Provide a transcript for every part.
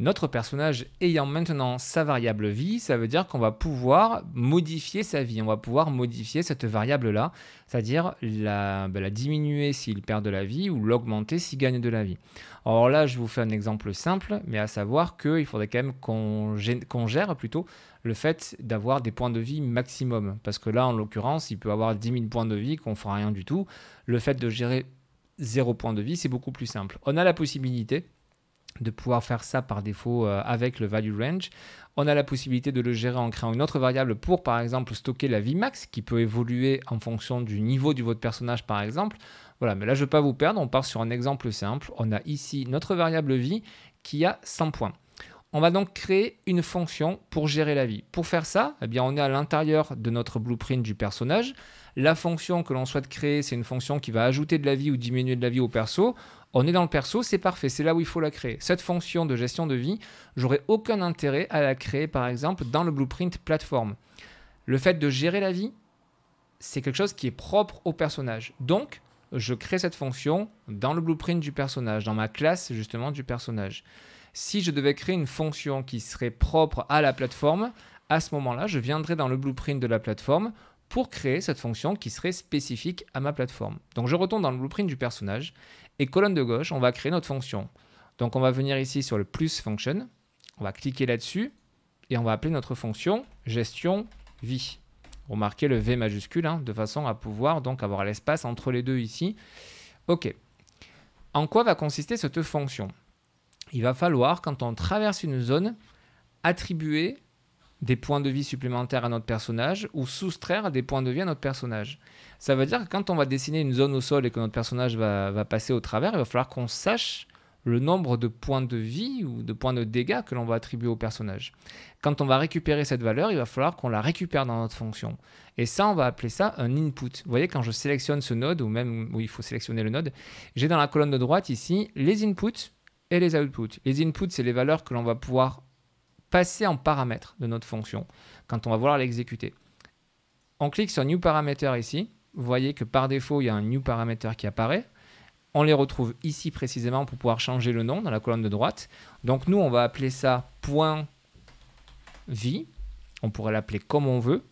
Notre personnage ayant maintenant sa variable vie, ça veut dire qu'on va pouvoir modifier sa vie, on va pouvoir modifier cette variable-là, c'est-à-dire la, ben, diminuer s'il perd de la vie ou l'augmenter s'il gagne de la vie. Alors là, je vous fais un exemple simple, mais à savoir qu'il faudrait quand même qu'on gère, plutôt le fait d'avoir des points de vie maximum. Parce que là, en l'occurrence, il peut avoir 10 000 points de vie qu'on fera rien du tout. Le fait de gérer 0 point de vie, c'est beaucoup plus simple. On a la possibilité de pouvoir faire ça par défaut euh, avec le value range. On a la possibilité de le gérer en créant une autre variable pour, par exemple, stocker la vie max qui peut évoluer en fonction du niveau de votre personnage, par exemple. Voilà, mais là, je ne vais pas vous perdre. On part sur un exemple simple. On a ici notre variable vie qui a 100 points. On va donc créer une fonction pour gérer la vie. Pour faire ça, eh bien, on est à l'intérieur de notre blueprint du personnage. La fonction que l'on souhaite créer, c'est une fonction qui va ajouter de la vie ou diminuer de la vie au perso. On est dans le perso, c'est parfait, c'est là où il faut la créer. Cette fonction de gestion de vie, j'aurais aucun intérêt à la créer par exemple dans le blueprint plateforme. Le fait de gérer la vie, c'est quelque chose qui est propre au personnage. Donc, je crée cette fonction dans le blueprint du personnage, dans ma classe justement du personnage si je devais créer une fonction qui serait propre à la plateforme, à ce moment-là, je viendrais dans le blueprint de la plateforme pour créer cette fonction qui serait spécifique à ma plateforme. Donc je retourne dans le blueprint du personnage et colonne de gauche, on va créer notre fonction. Donc on va venir ici sur le plus function, on va cliquer là-dessus et on va appeler notre fonction gestion vie. Remarquez le V majuscule hein, de façon à pouvoir donc avoir l'espace entre les deux ici. Ok. En quoi va consister cette fonction il va falloir, quand on traverse une zone, attribuer des points de vie supplémentaires à notre personnage ou soustraire des points de vie à notre personnage. Ça veut dire que quand on va dessiner une zone au sol et que notre personnage va, passer au travers, il va falloir qu'on sache le nombre de points de vie ou de points de dégâts que l'on va attribuer au personnage. Quand on va récupérer cette valeur, il va falloir qu'on la récupère dans notre fonction. Et ça, on va appeler ça un input. Vous voyez, quand je sélectionne ce node, ou même où il faut sélectionner le node, j'ai dans la colonne de droite ici les inputs, et les outputs. Les inputs, c'est les valeurs que l'on va pouvoir passer en paramètres de notre fonction quand on va vouloir l'exécuter. On clique sur New Parameter ici. Vous voyez que par défaut, il y a un New Parameter qui apparaît. On les retrouve ici précisément pour pouvoir changer le nom dans la colonne de droite. Donc nous, on va appeler ça point vie. On pourrait l'appeler comme on veut.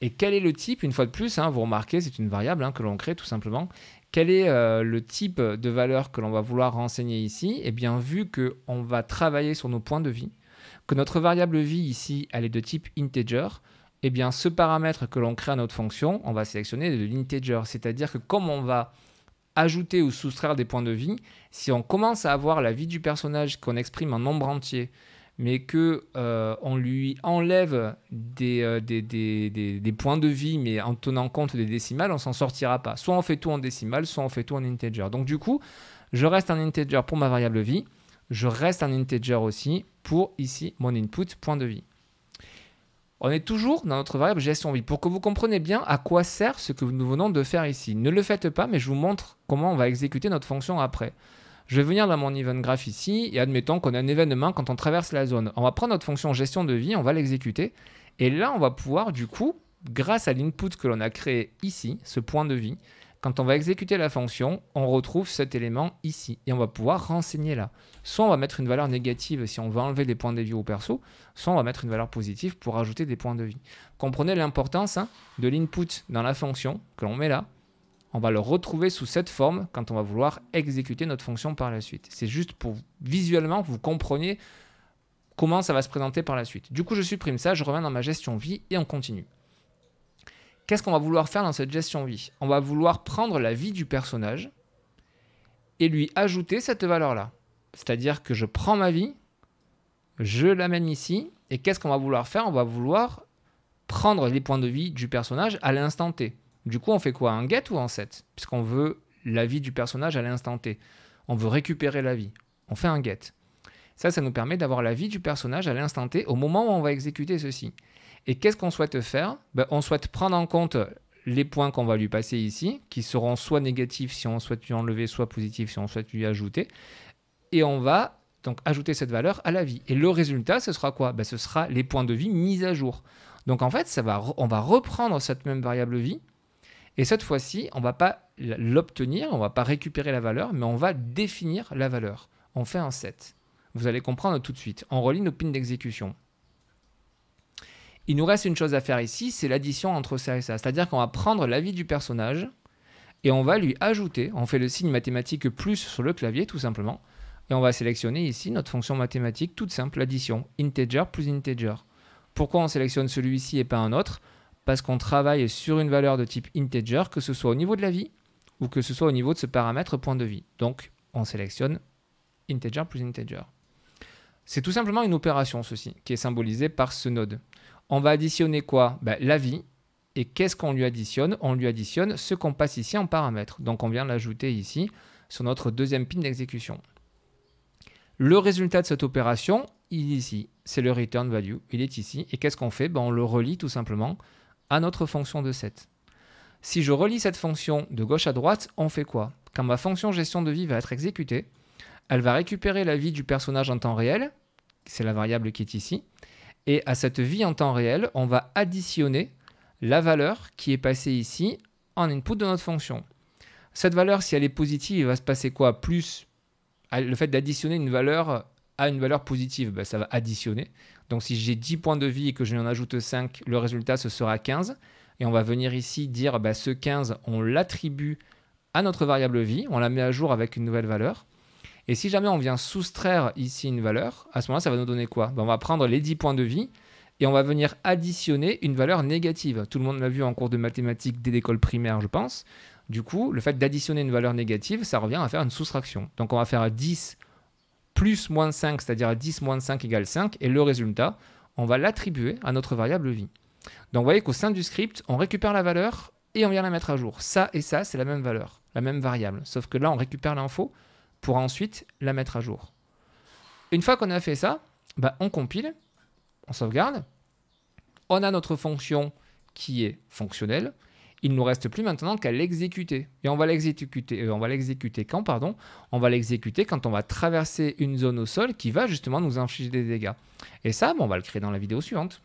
Et quel est le type Une fois de plus, hein, vous remarquez, c'est une variable hein, que l'on crée tout simplement. Quel est euh, le type de valeur que l'on va vouloir renseigner ici Eh bien, vu qu'on va travailler sur nos points de vie, que notre variable vie ici, elle est de type integer, eh bien, ce paramètre que l'on crée à notre fonction, on va sélectionner de l'integer. C'est-à-dire que comme on va ajouter ou soustraire des points de vie, si on commence à avoir la vie du personnage qu'on exprime en nombre entier, mais que euh, on lui enlève euh, des, points de vie, mais en tenant compte des décimales, on s'en sortira pas. Soit on fait tout en décimales, soit on fait tout en integer. Donc du coup, je reste un integer pour ma variable vie, je reste un integer aussi pour ici mon input point de vie. On est toujours dans notre variable gestion vie. Pour que vous compreniez bien à quoi sert ce que nous venons de faire ici. Ne le faites pas, mais je vous montre comment on va exécuter notre fonction après. Je vais venir dans mon event graph ici et admettons qu'on a un événement quand on traverse la zone. On va prendre notre fonction gestion de vie, on va l'exécuter. Et là, on va pouvoir du coup, grâce à l'input que l'on a créé ici, ce point de vie, quand on va exécuter la fonction, on retrouve cet élément ici et on va pouvoir renseigner là. Soit on va mettre une valeur négative si on va enlever des points de vie au perso, soit on va mettre une valeur positive pour ajouter des points de vie. Comprenez l'importance hein, de l'input dans la fonction que l'on met là on va le retrouver sous cette forme quand on va vouloir exécuter notre fonction par la suite. C'est juste pour visuellement que vous compreniez comment ça va se présenter par la suite. Du coup, je supprime ça, je reviens dans ma gestion vie et on continue. Qu'est-ce qu'on va vouloir faire dans cette gestion vie On va vouloir prendre la vie du personnage et lui ajouter cette valeur-là. C'est-à-dire que je prends ma vie, je l'amène ici, et qu'est-ce qu'on va vouloir faire On va vouloir prendre les points de vie du personnage à l'instant T. Du coup, on fait quoi Un get ou un set Puisqu'on veut la vie du personnage à l'instant T. On veut récupérer la vie. On fait un get. Ça, ça nous permet d'avoir la vie du personnage à l'instant T au moment où on va exécuter ceci. Et qu'est-ce qu'on souhaite faire ben, On souhaite prendre en compte les points qu'on va lui passer ici, qui seront soit négatifs si on souhaite lui enlever, soit positifs si on souhaite lui ajouter. Et on va donc ajouter cette valeur à la vie. Et le résultat, ce sera quoi ben, Ce sera les points de vie mis à jour. Donc en fait, ça va, on va reprendre cette même variable vie et cette fois-ci, on ne va pas l'obtenir, on ne va pas récupérer la valeur, mais on va définir la valeur. On fait un set. Vous allez comprendre tout de suite. On relie nos pins d'exécution. Il nous reste une chose à faire ici, c'est l'addition entre ça et ça. C'est-à-dire qu'on va prendre l'avis du personnage et on va lui ajouter, on fait le signe mathématique plus sur le clavier tout simplement, et on va sélectionner ici notre fonction mathématique toute simple, l'addition, integer plus integer. Pourquoi on sélectionne celui-ci et pas un autre parce qu'on travaille sur une valeur de type integer, que ce soit au niveau de la vie ou que ce soit au niveau de ce paramètre point de vie. Donc, on sélectionne integer plus integer. C'est tout simplement une opération, ceci, qui est symbolisée par ce node. On va additionner quoi ben, La vie. Et qu'est-ce qu'on lui additionne On lui additionne ce qu'on passe ici en paramètre. Donc, on vient l'ajouter ici sur notre deuxième pin d'exécution. Le résultat de cette opération, il est ici. C'est le return value. Il est ici. Et qu'est-ce qu'on fait ben, On le relie tout simplement à notre fonction de set. Si je relis cette fonction de gauche à droite, on fait quoi Quand ma fonction gestion de vie va être exécutée, elle va récupérer la vie du personnage en temps réel, c'est la variable qui est ici, et à cette vie en temps réel, on va additionner la valeur qui est passée ici en input de notre fonction. Cette valeur, si elle est positive, il va se passer quoi Plus le fait d'additionner une valeur a une valeur positive, bah, ça va additionner. Donc si j'ai 10 points de vie et que je n'en ajoute 5, le résultat ce sera 15. Et on va venir ici dire bah, ce 15, on l'attribue à notre variable vie, on la met à jour avec une nouvelle valeur. Et si jamais on vient soustraire ici une valeur, à ce moment-là, ça va nous donner quoi bah, On va prendre les 10 points de vie et on va venir additionner une valeur négative. Tout le monde l'a vu en cours de mathématiques dès l'école primaire, je pense. Du coup, le fait d'additionner une valeur négative, ça revient à faire une soustraction. Donc on va faire 10 plus moins 5, c'est-à-dire 10 moins 5 égale 5, et le résultat, on va l'attribuer à notre variable vie. Donc vous voyez qu'au sein du script, on récupère la valeur et on vient la mettre à jour. Ça et ça, c'est la même valeur, la même variable, sauf que là, on récupère l'info pour ensuite la mettre à jour. Une fois qu'on a fait ça, bah, on compile, on sauvegarde, on a notre fonction qui est fonctionnelle, il nous reste plus maintenant qu'à l'exécuter. Et on va l'exécuter. Euh, on va l'exécuter quand, pardon On va l'exécuter quand on va traverser une zone au sol qui va justement nous infliger des dégâts. Et ça, on va le créer dans la vidéo suivante.